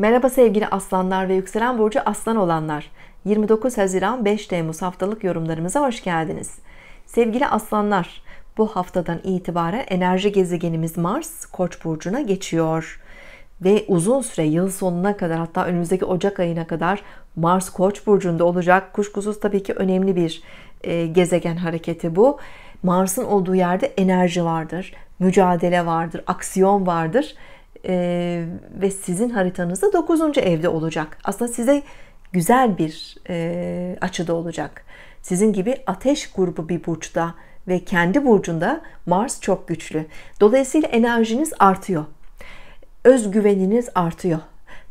Merhaba sevgili aslanlar ve yükselen burcu aslan olanlar. 29 Haziran 5 Temmuz haftalık yorumlarımıza hoş geldiniz. Sevgili aslanlar, bu haftadan itibaren enerji gezegenimiz Mars Koç burcuna geçiyor ve uzun süre yıl sonuna kadar hatta önümüzdeki Ocak ayına kadar Mars Koç burcunda olacak. Kuşkusuz tabii ki önemli bir e, gezegen hareketi bu. Mars'ın olduğu yerde enerji vardır, mücadele vardır, aksiyon vardır e, ve sizin haritanızda 9. evde olacak. Aslında size güzel bir e, açıda olacak. Sizin gibi ateş grubu bir burçta ve kendi burcunda Mars çok güçlü. Dolayısıyla enerjiniz artıyor. Özgüveniniz artıyor.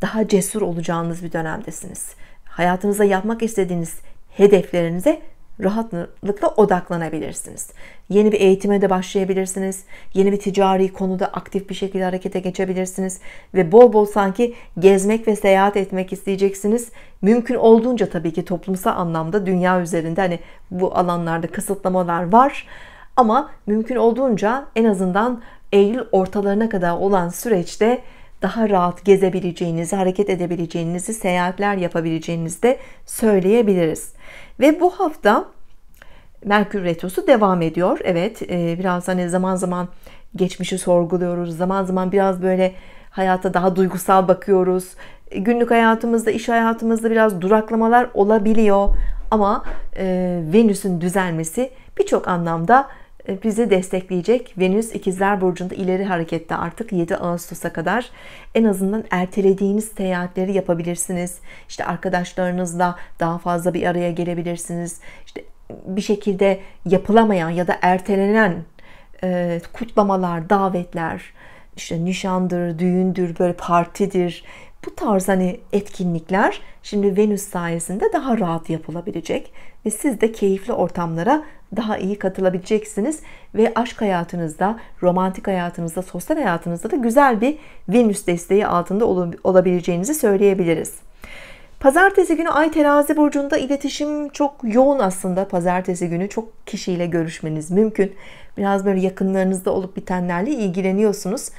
Daha cesur olacağınız bir dönemdesiniz. Hayatınıza yapmak istediğiniz hedeflerinize rahatlıkla odaklanabilirsiniz. Yeni bir eğitime de başlayabilirsiniz. Yeni bir ticari konuda aktif bir şekilde harekete geçebilirsiniz. Ve bol bol sanki gezmek ve seyahat etmek isteyeceksiniz. Mümkün olduğunca tabii ki toplumsal anlamda dünya üzerinde hani bu alanlarda kısıtlamalar var. Ama mümkün olduğunca en azından Eylül ortalarına kadar olan süreçte daha rahat gezebileceğinizi, hareket edebileceğinizi, seyahatler yapabileceğinizi de söyleyebiliriz. Ve bu hafta Merkür retrosu devam ediyor. Evet e, biraz hani zaman zaman geçmişi sorguluyoruz. Zaman zaman biraz böyle hayata daha duygusal bakıyoruz. E, günlük hayatımızda, iş hayatımızda biraz duraklamalar olabiliyor. Ama e, Venüs'ün düzelmesi birçok anlamda e, bizi destekleyecek. Venüs ikizler burcunda ileri harekette artık 7 Ağustos'a kadar en azından ertelediğiniz seyahatleri yapabilirsiniz. İşte arkadaşlarınızla daha fazla bir araya gelebilirsiniz. İşte bir şekilde yapılamayan ya da ertelenen e, kutlamalar, davetler, işte nişandır, düğündür, böyle partidir. Bu tarz hani etkinlikler şimdi Venüs sayesinde daha rahat yapılabilecek ve siz de keyifli ortamlara daha iyi katılabileceksiniz ve aşk hayatınızda, romantik hayatınızda, sosyal hayatınızda da güzel bir Venüs desteği altında olabileceğinizi söyleyebiliriz. Pazartesi günü Ay terazi burcunda iletişim çok yoğun aslında. Pazartesi günü çok kişiyle görüşmeniz mümkün. Biraz böyle yakınlarınızda olup bitenlerle ilgileniyorsunuz.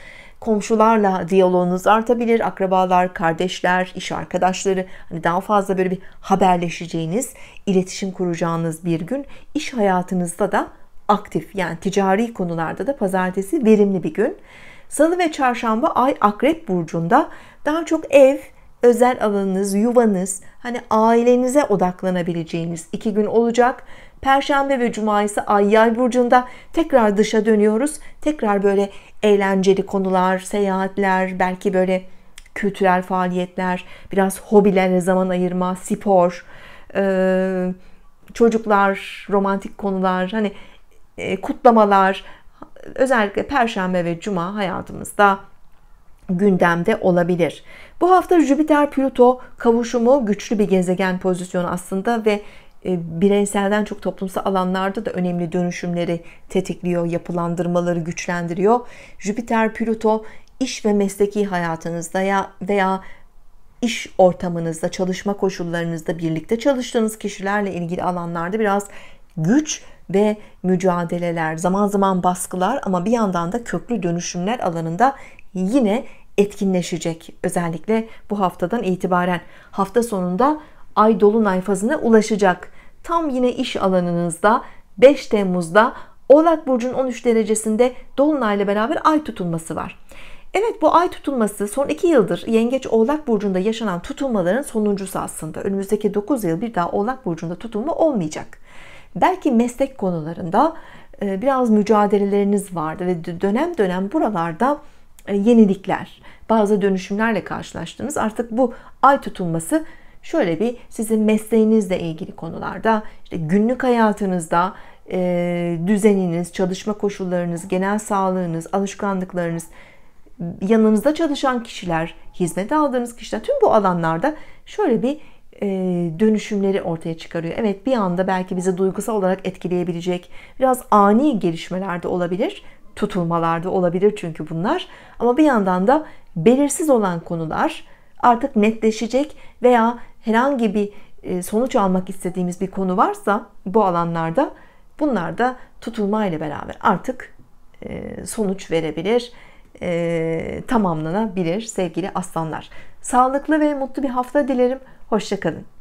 Komşularla diyaloğunuz artabilir. Akrabalar, kardeşler, iş arkadaşları hani daha fazla böyle bir haberleşeceğiniz, iletişim kuracağınız bir gün. İş hayatınızda da aktif yani ticari konularda da pazartesi verimli bir gün. Salı ve çarşamba ay akrep burcunda daha çok ev, özel alanınız, yuvanız, hani ailenize odaklanabileceğiniz iki gün olacak. Perşembe ve Cuma ise Ay Yay burcunda tekrar dışa dönüyoruz. Tekrar böyle eğlenceli konular, seyahatler, belki böyle kültürel faaliyetler, biraz hobilere zaman ayırma, spor, e, çocuklar, romantik konular, hani e, kutlamalar, özellikle Perşembe ve Cuma hayatımızda gündemde olabilir. Bu hafta Jüpiter-Plüto kavuşumu güçlü bir gezegen pozisyonu aslında ve e, bireyselden çok toplumsal alanlarda da önemli dönüşümleri tetikliyor, yapılandırmaları güçlendiriyor. Jüpiter, Plüto iş ve mesleki hayatınızda ya veya iş ortamınızda, çalışma koşullarınızda birlikte çalıştığınız kişilerle ilgili alanlarda biraz güç ve mücadeleler, zaman zaman baskılar ama bir yandan da köklü dönüşümler alanında yine etkinleşecek. Özellikle bu haftadan itibaren hafta sonunda ay dolunay fazına ulaşacak. Tam yine iş alanınızda 5 Temmuz'da Oğlak Burcu'nun 13 derecesinde Dolunay'la beraber ay tutulması var. Evet bu ay tutulması son 2 yıldır Yengeç Oğlak Burcu'nda yaşanan tutulmaların sonuncusu aslında. Önümüzdeki 9 yıl bir daha Oğlak Burcu'nda tutulma olmayacak. Belki meslek konularında e, biraz mücadeleleriniz vardı ve dönem dönem buralarda e, yenilikler, bazı dönüşümlerle karşılaştınız. Artık bu ay tutulması şöyle bir sizin mesleğinizle ilgili konularda, işte günlük hayatınızda e, düzeniniz, çalışma koşullarınız, genel sağlığınız, alışkanlıklarınız, yanınızda çalışan kişiler, hizmet aldığınız kişiler tüm bu alanlarda şöyle bir e, dönüşümleri ortaya çıkarıyor. Evet bir anda belki bizi duygusal olarak etkileyebilecek biraz ani gelişmeler de olabilir tutulmalarda olabilir çünkü bunlar. Ama bir yandan da belirsiz olan konular artık netleşecek veya herhangi bir e, sonuç almak istediğimiz bir konu varsa bu alanlarda bunlar da tutulma ile beraber artık e, sonuç verebilir, e, tamamlanabilir sevgili aslanlar. Sağlıklı ve mutlu bir hafta dilerim. Hoşçakalın.